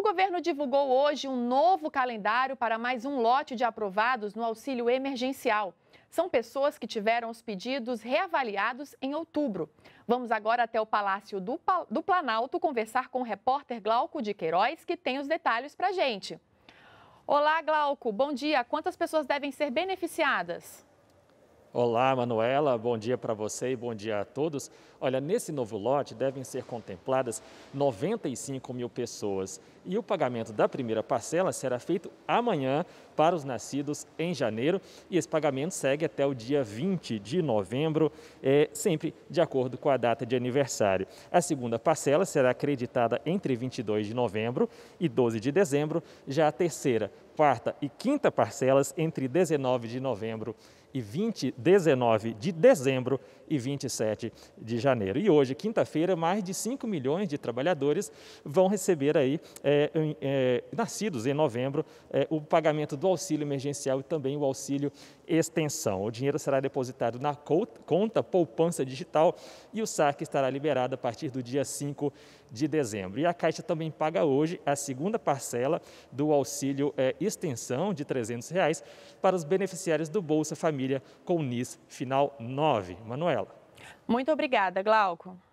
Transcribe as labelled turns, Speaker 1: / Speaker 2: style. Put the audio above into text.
Speaker 1: O governo divulgou hoje um novo calendário para mais um lote de aprovados no auxílio emergencial. São pessoas que tiveram os pedidos reavaliados em outubro. Vamos agora até o Palácio do, do Planalto conversar com o repórter Glauco de Queiroz, que tem os detalhes para a gente. Olá, Glauco. Bom dia. Quantas pessoas devem ser beneficiadas?
Speaker 2: Olá, Manuela, bom dia para você e bom dia a todos. Olha, nesse novo lote devem ser contempladas 95 mil pessoas e o pagamento da primeira parcela será feito amanhã para os nascidos em janeiro e esse pagamento segue até o dia 20 de novembro, é, sempre de acordo com a data de aniversário. A segunda parcela será acreditada entre 22 de novembro e 12 de dezembro, já a terceira quarta e quinta parcelas entre 19 de novembro e 20, 19 de dezembro e 27 de janeiro. E hoje, quinta-feira, mais de 5 milhões de trabalhadores vão receber aí, é, é, nascidos em novembro, é, o pagamento do auxílio emergencial e também o auxílio extensão. O dinheiro será depositado na conta poupança digital e o saque estará liberado a partir do dia 5 de dezembro. E a Caixa também paga hoje a segunda parcela do auxílio é, extensão de R$ 300 reais para os beneficiários do Bolsa Família com NIS final 9. Manuela.
Speaker 1: Muito obrigada, Glauco.